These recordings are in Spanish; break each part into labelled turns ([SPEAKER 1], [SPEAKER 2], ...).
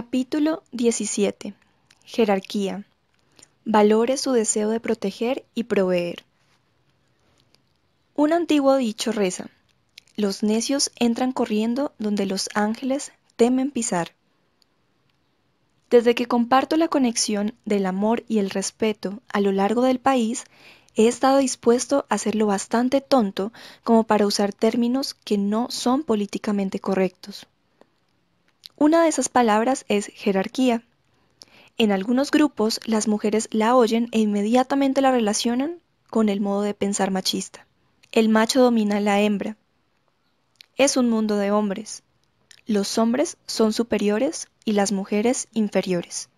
[SPEAKER 1] Capítulo 17. Jerarquía. Valore su deseo de proteger y proveer. Un antiguo dicho reza, los necios entran corriendo donde los ángeles temen pisar. Desde que comparto la conexión del amor y el respeto a lo largo del país, he estado dispuesto a hacerlo bastante tonto como para usar términos que no son políticamente correctos. Una de esas palabras es jerarquía. En algunos grupos las mujeres la oyen e inmediatamente la relacionan con el modo de pensar machista. El macho domina a la hembra. Es un mundo de hombres. Los hombres son superiores y las mujeres inferiores.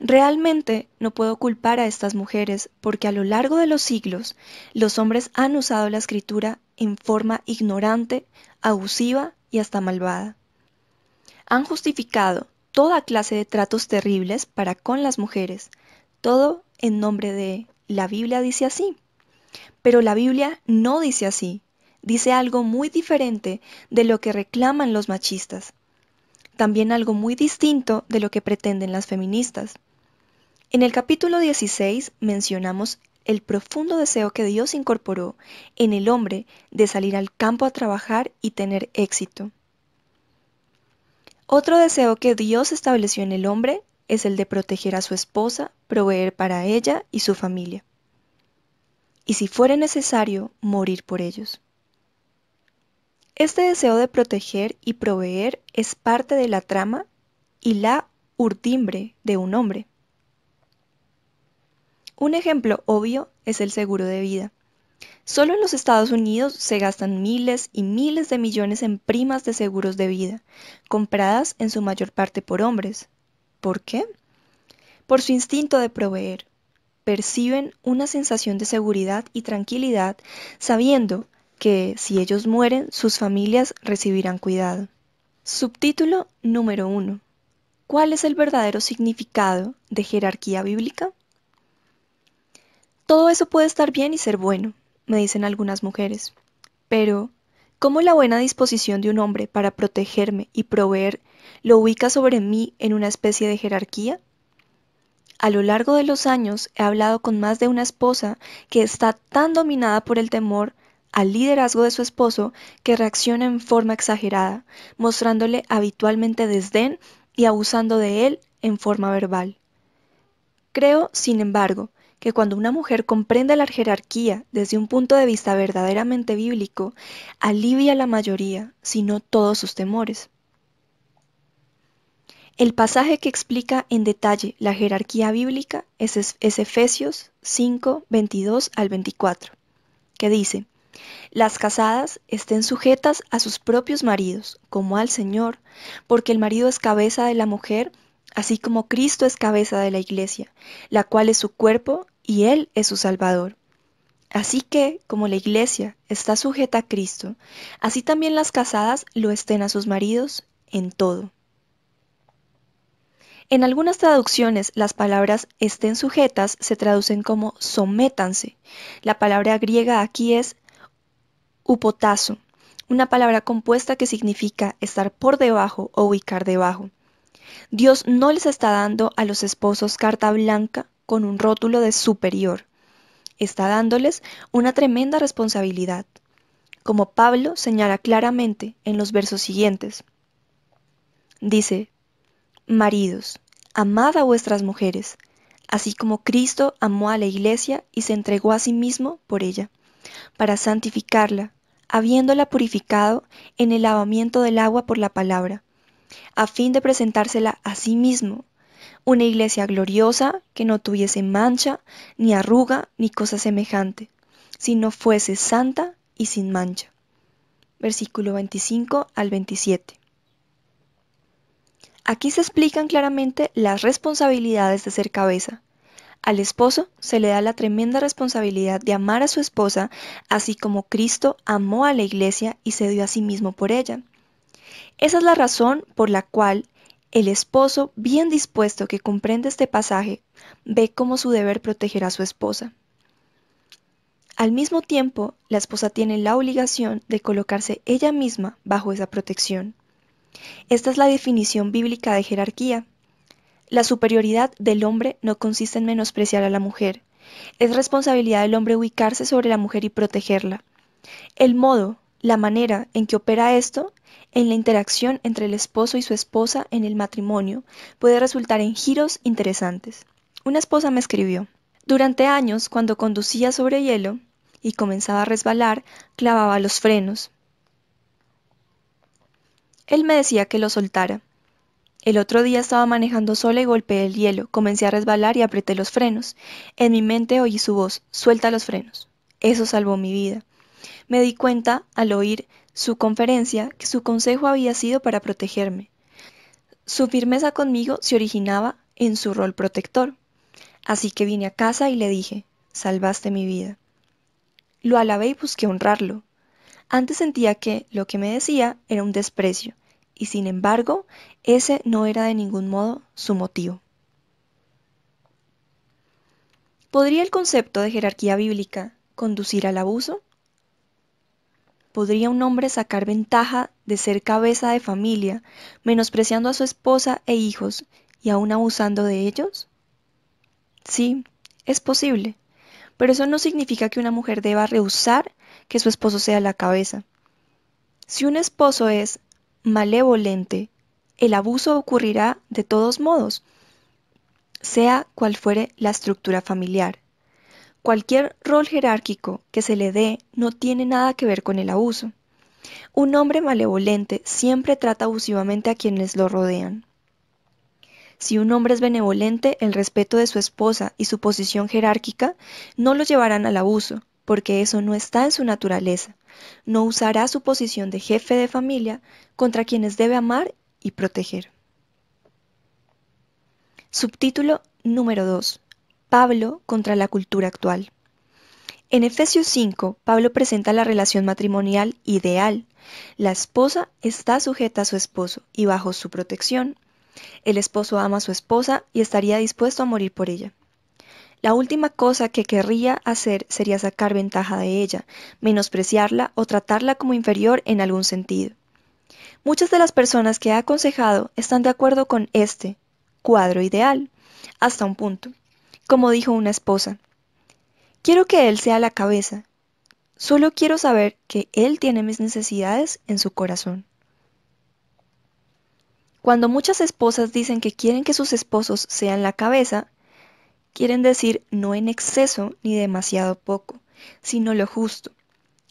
[SPEAKER 1] Realmente no puedo culpar a estas mujeres porque a lo largo de los siglos los hombres han usado la escritura en forma ignorante, abusiva y hasta malvada. Han justificado toda clase de tratos terribles para con las mujeres, todo en nombre de la Biblia dice así. Pero la Biblia no dice así, dice algo muy diferente de lo que reclaman los machistas, también algo muy distinto de lo que pretenden las feministas. En el capítulo 16 mencionamos el profundo deseo que Dios incorporó en el hombre de salir al campo a trabajar y tener éxito. Otro deseo que Dios estableció en el hombre es el de proteger a su esposa, proveer para ella y su familia. Y si fuera necesario, morir por ellos. Este deseo de proteger y proveer es parte de la trama y la urdimbre de un hombre. Un ejemplo obvio es el seguro de vida. Solo en los Estados Unidos se gastan miles y miles de millones en primas de seguros de vida, compradas en su mayor parte por hombres. ¿Por qué? Por su instinto de proveer. Perciben una sensación de seguridad y tranquilidad sabiendo que si ellos mueren, sus familias recibirán cuidado. Subtítulo número 1. ¿Cuál es el verdadero significado de jerarquía bíblica? Todo eso puede estar bien y ser bueno, me dicen algunas mujeres. Pero, ¿cómo la buena disposición de un hombre para protegerme y proveer lo ubica sobre mí en una especie de jerarquía? A lo largo de los años he hablado con más de una esposa que está tan dominada por el temor al liderazgo de su esposo que reacciona en forma exagerada, mostrándole habitualmente desdén y abusando de él en forma verbal. Creo, sin embargo, que cuando una mujer comprende la jerarquía desde un punto de vista verdaderamente bíblico, alivia la mayoría, si no todos sus temores. El pasaje que explica en detalle la jerarquía bíblica es, es, Efesios 5, 22 al 24, que dice, Las casadas estén sujetas a sus propios maridos, como al Señor, porque el marido es cabeza de la mujer, así como Cristo es cabeza de la iglesia, la cual es su cuerpo y Él es su Salvador. Así que, como la iglesia está sujeta a Cristo, así también las casadas lo estén a sus maridos en todo. En algunas traducciones las palabras estén sujetas se traducen como sométanse. La palabra griega aquí es upotazo, una palabra compuesta que significa estar por debajo o ubicar debajo. Dios no les está dando a los esposos carta blanca con un rótulo de superior. Está dándoles una tremenda responsabilidad, como Pablo señala claramente en los versos siguientes. Dice, Maridos, amad a vuestras mujeres, así como Cristo amó a la iglesia y se entregó a sí mismo por ella, para santificarla, habiéndola purificado en el lavamiento del agua por la palabra a fin de presentársela a sí mismo, una iglesia gloriosa que no tuviese mancha, ni arruga, ni cosa semejante, sino fuese santa y sin mancha. Versículo 25 al 27. Aquí se explican claramente las responsabilidades de ser cabeza. Al esposo se le da la tremenda responsabilidad de amar a su esposa, así como Cristo amó a la iglesia y se dio a sí mismo por ella. Esa es la razón por la cual el esposo bien dispuesto que comprende este pasaje ve como su deber proteger a su esposa. Al mismo tiempo, la esposa tiene la obligación de colocarse ella misma bajo esa protección. Esta es la definición bíblica de jerarquía. La superioridad del hombre no consiste en menospreciar a la mujer. Es responsabilidad del hombre ubicarse sobre la mujer y protegerla. El modo, la manera en que opera esto en la interacción entre el esposo y su esposa en el matrimonio puede resultar en giros interesantes. Una esposa me escribió, durante años cuando conducía sobre hielo y comenzaba a resbalar, clavaba los frenos. Él me decía que lo soltara. El otro día estaba manejando sola y golpeé el hielo, comencé a resbalar y apreté los frenos. En mi mente oí su voz, suelta los frenos. Eso salvó mi vida. Me di cuenta, al oír su conferencia, que su consejo había sido para protegerme. Su firmeza conmigo se originaba en su rol protector. Así que vine a casa y le dije, salvaste mi vida. Lo alabé y busqué honrarlo. Antes sentía que lo que me decía era un desprecio, y sin embargo, ese no era de ningún modo su motivo. ¿Podría el concepto de jerarquía bíblica conducir al abuso? podría un hombre sacar ventaja de ser cabeza de familia, menospreciando a su esposa e hijos y aún abusando de ellos? Sí, es posible, pero eso no significa que una mujer deba rehusar que su esposo sea la cabeza. Si un esposo es malevolente, el abuso ocurrirá de todos modos, sea cual fuere la estructura familiar. Cualquier rol jerárquico que se le dé no tiene nada que ver con el abuso. Un hombre malevolente siempre trata abusivamente a quienes lo rodean. Si un hombre es benevolente, el respeto de su esposa y su posición jerárquica no lo llevarán al abuso, porque eso no está en su naturaleza. No usará su posición de jefe de familia contra quienes debe amar y proteger. Subtítulo número 2. Pablo contra la cultura actual. En Efesios 5, Pablo presenta la relación matrimonial ideal. La esposa está sujeta a su esposo y bajo su protección. El esposo ama a su esposa y estaría dispuesto a morir por ella. La última cosa que querría hacer sería sacar ventaja de ella, menospreciarla o tratarla como inferior en algún sentido. Muchas de las personas que ha aconsejado están de acuerdo con este cuadro ideal, hasta un punto como dijo una esposa. Quiero que Él sea la cabeza. Solo quiero saber que Él tiene mis necesidades en su corazón. Cuando muchas esposas dicen que quieren que sus esposos sean la cabeza, quieren decir no en exceso ni demasiado poco, sino lo justo.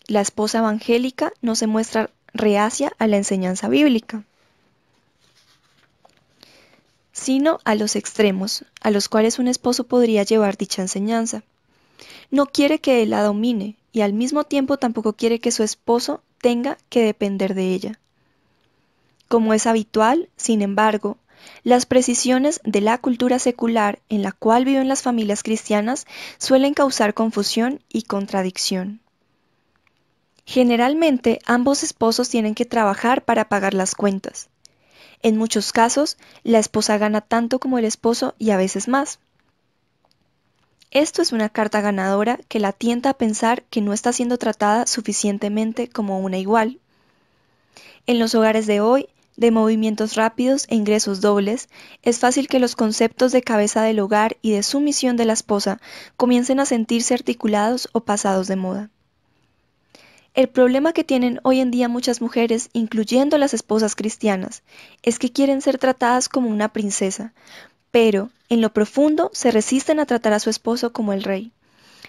[SPEAKER 1] La esposa evangélica no se muestra reacia a la enseñanza bíblica sino a los extremos, a los cuales un esposo podría llevar dicha enseñanza. No quiere que él la domine y al mismo tiempo tampoco quiere que su esposo tenga que depender de ella. Como es habitual, sin embargo, las precisiones de la cultura secular en la cual viven las familias cristianas suelen causar confusión y contradicción. Generalmente ambos esposos tienen que trabajar para pagar las cuentas, en muchos casos, la esposa gana tanto como el esposo y a veces más. Esto es una carta ganadora que la tienta a pensar que no está siendo tratada suficientemente como una igual. En los hogares de hoy, de movimientos rápidos e ingresos dobles, es fácil que los conceptos de cabeza del hogar y de sumisión de la esposa comiencen a sentirse articulados o pasados de moda. El problema que tienen hoy en día muchas mujeres, incluyendo las esposas cristianas, es que quieren ser tratadas como una princesa, pero en lo profundo se resisten a tratar a su esposo como el rey.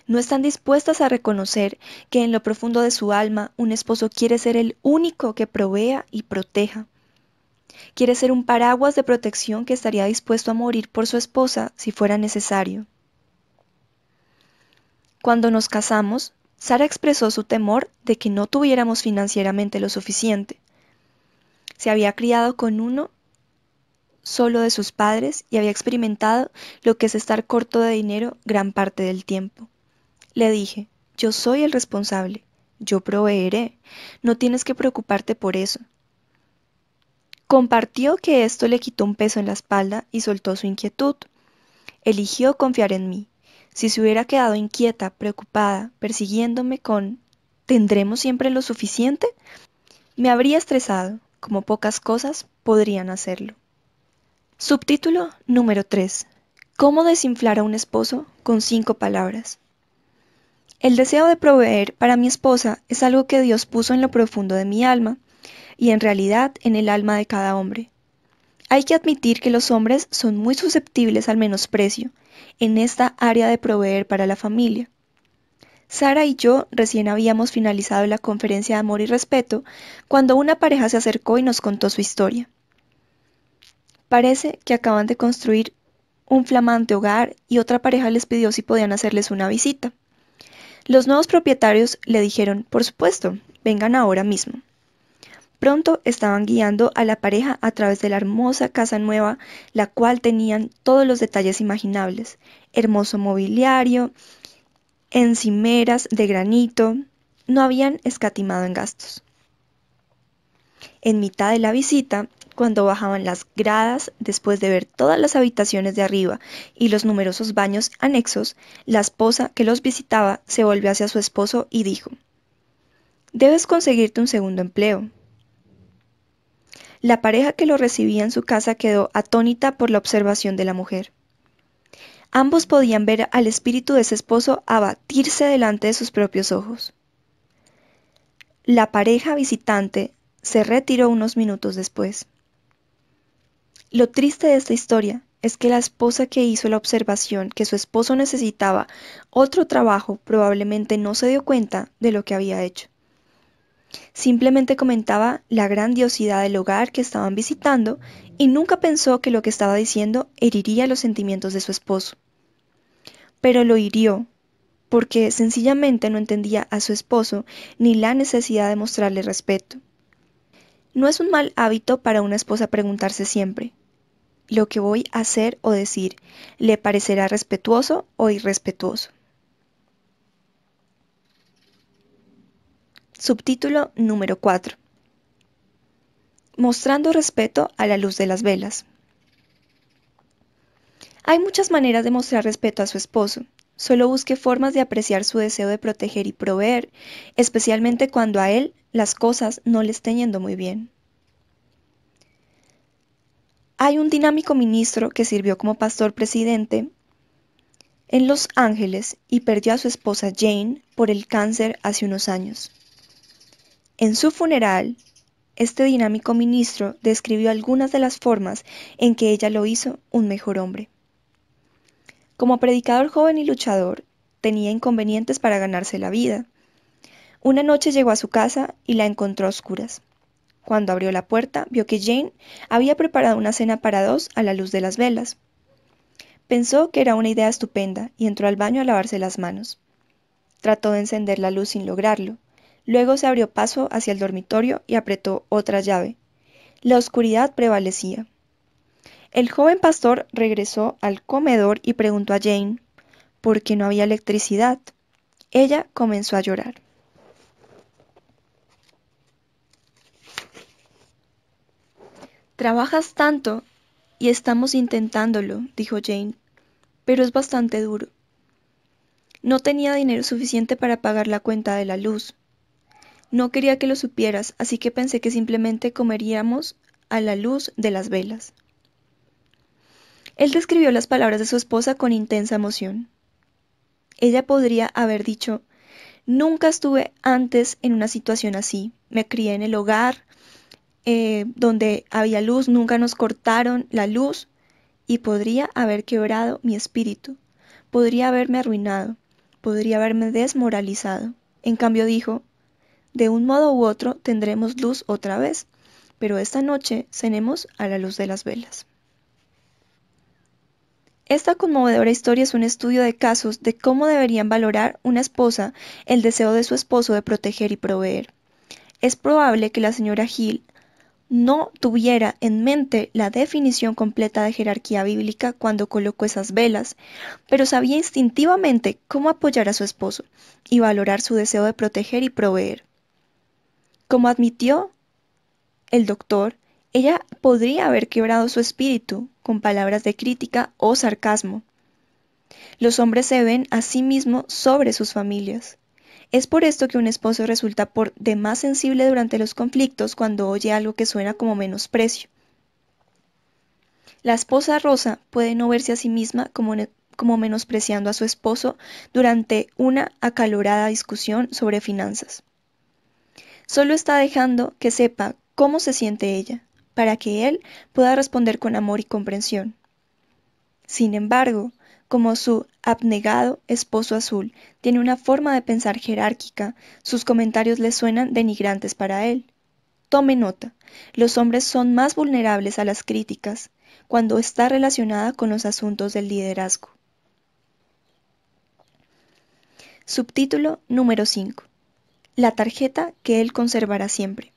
[SPEAKER 1] No están dispuestas a reconocer que en lo profundo de su alma un esposo quiere ser el único que provea y proteja. Quiere ser un paraguas de protección que estaría dispuesto a morir por su esposa si fuera necesario. Cuando nos casamos, Sara expresó su temor de que no tuviéramos financieramente lo suficiente. Se había criado con uno solo de sus padres y había experimentado lo que es estar corto de dinero gran parte del tiempo. Le dije, yo soy el responsable, yo proveeré, no tienes que preocuparte por eso. Compartió que esto le quitó un peso en la espalda y soltó su inquietud. Eligió confiar en mí. Si se hubiera quedado inquieta, preocupada, persiguiéndome con ¿tendremos siempre lo suficiente? Me habría estresado, como pocas cosas podrían hacerlo. Subtítulo número 3. ¿Cómo desinflar a un esposo con cinco palabras? El deseo de proveer para mi esposa es algo que Dios puso en lo profundo de mi alma y en realidad en el alma de cada hombre. Hay que admitir que los hombres son muy susceptibles al menosprecio en esta área de proveer para la familia. Sara y yo recién habíamos finalizado la conferencia de amor y respeto cuando una pareja se acercó y nos contó su historia. Parece que acaban de construir un flamante hogar y otra pareja les pidió si podían hacerles una visita. Los nuevos propietarios le dijeron, por supuesto, vengan ahora mismo. Pronto estaban guiando a la pareja a través de la hermosa casa nueva, la cual tenían todos los detalles imaginables. Hermoso mobiliario, encimeras de granito, no habían escatimado en gastos. En mitad de la visita, cuando bajaban las gradas, después de ver todas las habitaciones de arriba y los numerosos baños anexos, la esposa que los visitaba se volvió hacia su esposo y dijo, Debes conseguirte un segundo empleo. La pareja que lo recibía en su casa quedó atónita por la observación de la mujer. Ambos podían ver al espíritu de su esposo abatirse delante de sus propios ojos. La pareja visitante se retiró unos minutos después. Lo triste de esta historia es que la esposa que hizo la observación que su esposo necesitaba otro trabajo probablemente no se dio cuenta de lo que había hecho. Simplemente comentaba la grandiosidad del hogar que estaban visitando y nunca pensó que lo que estaba diciendo heriría los sentimientos de su esposo. Pero lo hirió, porque sencillamente no entendía a su esposo ni la necesidad de mostrarle respeto. No es un mal hábito para una esposa preguntarse siempre, ¿lo que voy a hacer o decir le parecerá respetuoso o irrespetuoso? Subtítulo número 4. Mostrando respeto a la luz de las velas. Hay muchas maneras de mostrar respeto a su esposo. Solo busque formas de apreciar su deseo de proteger y proveer, especialmente cuando a él las cosas no le estén yendo muy bien. Hay un dinámico ministro que sirvió como pastor presidente en Los Ángeles y perdió a su esposa Jane por el cáncer hace unos años. En su funeral, este dinámico ministro describió algunas de las formas en que ella lo hizo un mejor hombre. Como predicador joven y luchador, tenía inconvenientes para ganarse la vida. Una noche llegó a su casa y la encontró a oscuras. Cuando abrió la puerta, vio que Jane había preparado una cena para dos a la luz de las velas. Pensó que era una idea estupenda y entró al baño a lavarse las manos. Trató de encender la luz sin lograrlo. Luego se abrió paso hacia el dormitorio y apretó otra llave. La oscuridad prevalecía. El joven pastor regresó al comedor y preguntó a Jane por qué no había electricidad. Ella comenzó a llorar. Trabajas tanto y estamos intentándolo, dijo Jane, pero es bastante duro. No tenía dinero suficiente para pagar la cuenta de la luz, no quería que lo supieras, así que pensé que simplemente comeríamos a la luz de las velas. Él describió las palabras de su esposa con intensa emoción. Ella podría haber dicho, nunca estuve antes en una situación así. Me crié en el hogar, eh, donde había luz, nunca nos cortaron la luz y podría haber quebrado mi espíritu, podría haberme arruinado, podría haberme desmoralizado. En cambio dijo, de un modo u otro tendremos luz otra vez, pero esta noche cenemos a la luz de las velas. Esta conmovedora historia es un estudio de casos de cómo deberían valorar una esposa el deseo de su esposo de proteger y proveer. Es probable que la señora Hill no tuviera en mente la definición completa de jerarquía bíblica cuando colocó esas velas, pero sabía instintivamente cómo apoyar a su esposo y valorar su deseo de proteger y proveer. Como admitió el doctor, ella podría haber quebrado su espíritu con palabras de crítica o sarcasmo. Los hombres se ven a sí mismos sobre sus familias. Es por esto que un esposo resulta por más sensible durante los conflictos cuando oye algo que suena como menosprecio. La esposa rosa puede no verse a sí misma como, como menospreciando a su esposo durante una acalorada discusión sobre finanzas. Solo está dejando que sepa cómo se siente ella, para que él pueda responder con amor y comprensión. Sin embargo, como su abnegado esposo azul tiene una forma de pensar jerárquica, sus comentarios le suenan denigrantes para él. Tome nota, los hombres son más vulnerables a las críticas cuando está relacionada con los asuntos del liderazgo. Subtítulo número 5 la tarjeta que él conservará siempre.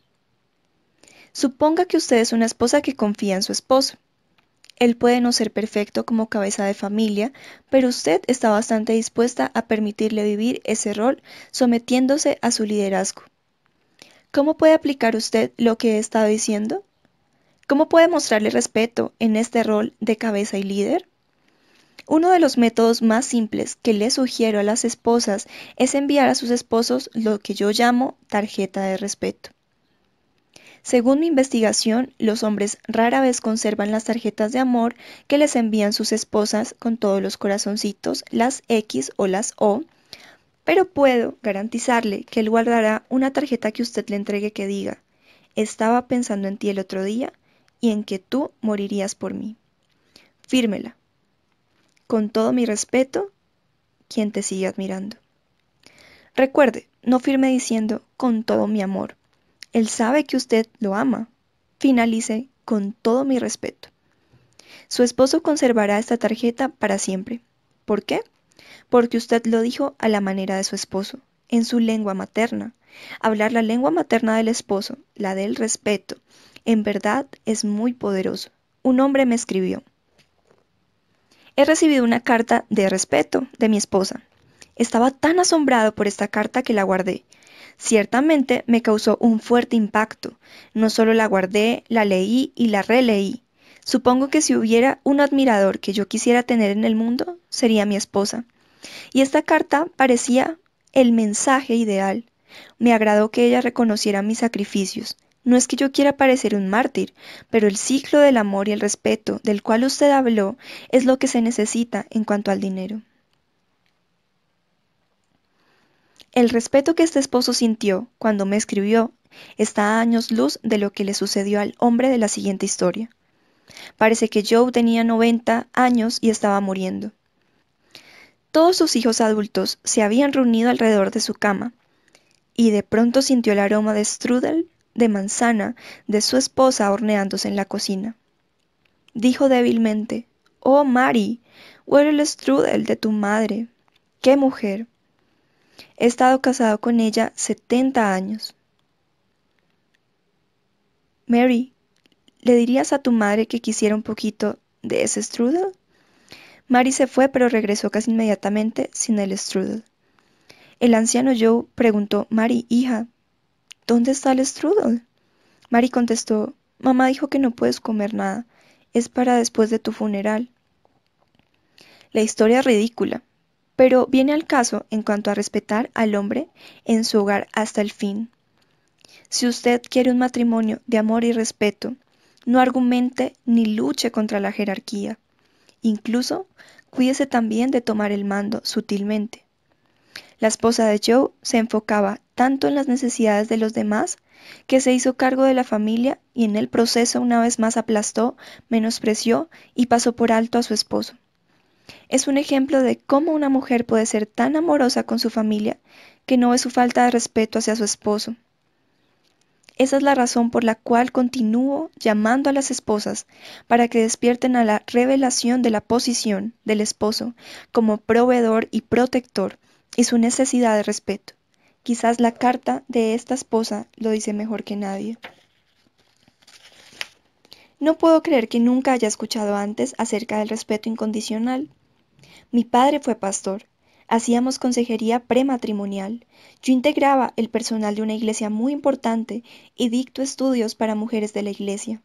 [SPEAKER 1] Suponga que usted es una esposa que confía en su esposo. Él puede no ser perfecto como cabeza de familia, pero usted está bastante dispuesta a permitirle vivir ese rol sometiéndose a su liderazgo. ¿Cómo puede aplicar usted lo que he estado diciendo? ¿Cómo puede mostrarle respeto en este rol de cabeza y líder? Uno de los métodos más simples que le sugiero a las esposas es enviar a sus esposos lo que yo llamo tarjeta de respeto. Según mi investigación, los hombres rara vez conservan las tarjetas de amor que les envían sus esposas con todos los corazoncitos, las X o las O, pero puedo garantizarle que él guardará una tarjeta que usted le entregue que diga, estaba pensando en ti el otro día y en que tú morirías por mí. Fírmela con todo mi respeto, quien te sigue admirando. Recuerde, no firme diciendo con todo mi amor. Él sabe que usted lo ama. Finalice con todo mi respeto. Su esposo conservará esta tarjeta para siempre. ¿Por qué? Porque usted lo dijo a la manera de su esposo, en su lengua materna. Hablar la lengua materna del esposo, la del respeto, en verdad es muy poderoso. Un hombre me escribió, He recibido una carta de respeto de mi esposa. Estaba tan asombrado por esta carta que la guardé. Ciertamente me causó un fuerte impacto. No solo la guardé, la leí y la releí. Supongo que si hubiera un admirador que yo quisiera tener en el mundo, sería mi esposa. Y esta carta parecía el mensaje ideal. Me agradó que ella reconociera mis sacrificios, no es que yo quiera parecer un mártir, pero el ciclo del amor y el respeto del cual usted habló es lo que se necesita en cuanto al dinero. El respeto que este esposo sintió cuando me escribió está a años luz de lo que le sucedió al hombre de la siguiente historia. Parece que Joe tenía 90 años y estaba muriendo. Todos sus hijos adultos se habían reunido alrededor de su cama, y de pronto sintió el aroma de strudel de manzana de su esposa horneándose en la cocina. Dijo débilmente, Oh, Mary, huele el strudel de tu madre. ¡Qué mujer! He estado casado con ella setenta años. Mary, ¿le dirías a tu madre que quisiera un poquito de ese strudel? Mary se fue, pero regresó casi inmediatamente sin el strudel. El anciano Joe preguntó, Mary, hija, ¿Dónde está el strudel? Mari contestó, Mamá dijo que no puedes comer nada, es para después de tu funeral. La historia es ridícula, pero viene al caso en cuanto a respetar al hombre en su hogar hasta el fin. Si usted quiere un matrimonio de amor y respeto, no argumente ni luche contra la jerarquía. Incluso, cuídese también de tomar el mando sutilmente. La esposa de Joe se enfocaba tanto en las necesidades de los demás que se hizo cargo de la familia y en el proceso una vez más aplastó, menospreció y pasó por alto a su esposo. Es un ejemplo de cómo una mujer puede ser tan amorosa con su familia que no ve su falta de respeto hacia su esposo. Esa es la razón por la cual continúo llamando a las esposas para que despierten a la revelación de la posición del esposo como proveedor y protector y su necesidad de respeto. Quizás la carta de esta esposa lo dice mejor que nadie. No puedo creer que nunca haya escuchado antes acerca del respeto incondicional. Mi padre fue pastor. Hacíamos consejería prematrimonial. Yo integraba el personal de una iglesia muy importante y dicto estudios para mujeres de la iglesia.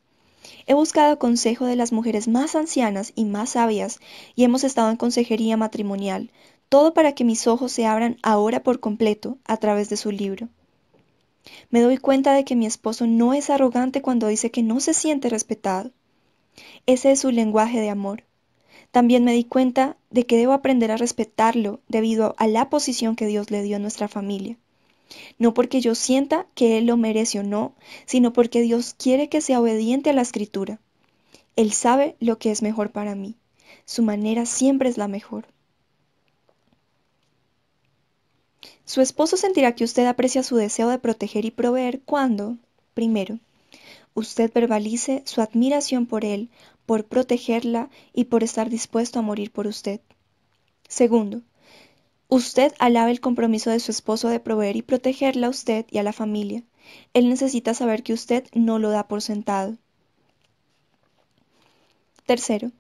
[SPEAKER 1] He buscado consejo de las mujeres más ancianas y más sabias y hemos estado en consejería matrimonial, todo para que mis ojos se abran ahora por completo a través de su libro. Me doy cuenta de que mi esposo no es arrogante cuando dice que no se siente respetado. Ese es su lenguaje de amor. También me di cuenta de que debo aprender a respetarlo debido a la posición que Dios le dio a nuestra familia. No porque yo sienta que Él lo merece o no, sino porque Dios quiere que sea obediente a la escritura. Él sabe lo que es mejor para mí. Su manera siempre es la mejor. Su esposo sentirá que usted aprecia su deseo de proteger y proveer cuando, primero, usted verbalice su admiración por él, por protegerla y por estar dispuesto a morir por usted. Segundo, usted alabe el compromiso de su esposo de proveer y protegerla a usted y a la familia. Él necesita saber que usted no lo da por sentado. Tercero,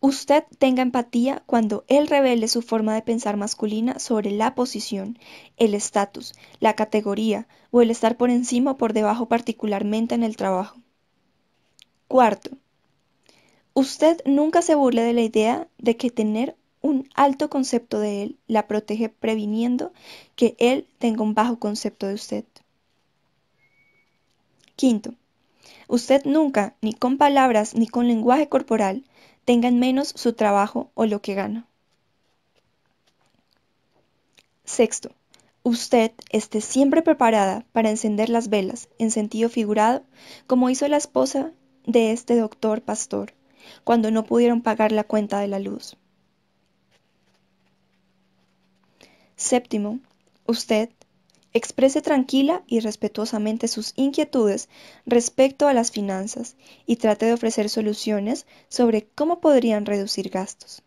[SPEAKER 1] Usted tenga empatía cuando él revele su forma de pensar masculina sobre la posición, el estatus, la categoría o el estar por encima o por debajo particularmente en el trabajo. Cuarto, usted nunca se burle de la idea de que tener un alto concepto de él la protege previniendo que él tenga un bajo concepto de usted. Quinto, Usted nunca, ni con palabras ni con lenguaje corporal, tenga en menos su trabajo o lo que gana. Sexto, usted esté siempre preparada para encender las velas, en sentido figurado, como hizo la esposa de este doctor pastor, cuando no pudieron pagar la cuenta de la luz. Séptimo, usted Exprese tranquila y respetuosamente sus inquietudes respecto a las finanzas y trate de ofrecer soluciones sobre cómo podrían reducir gastos.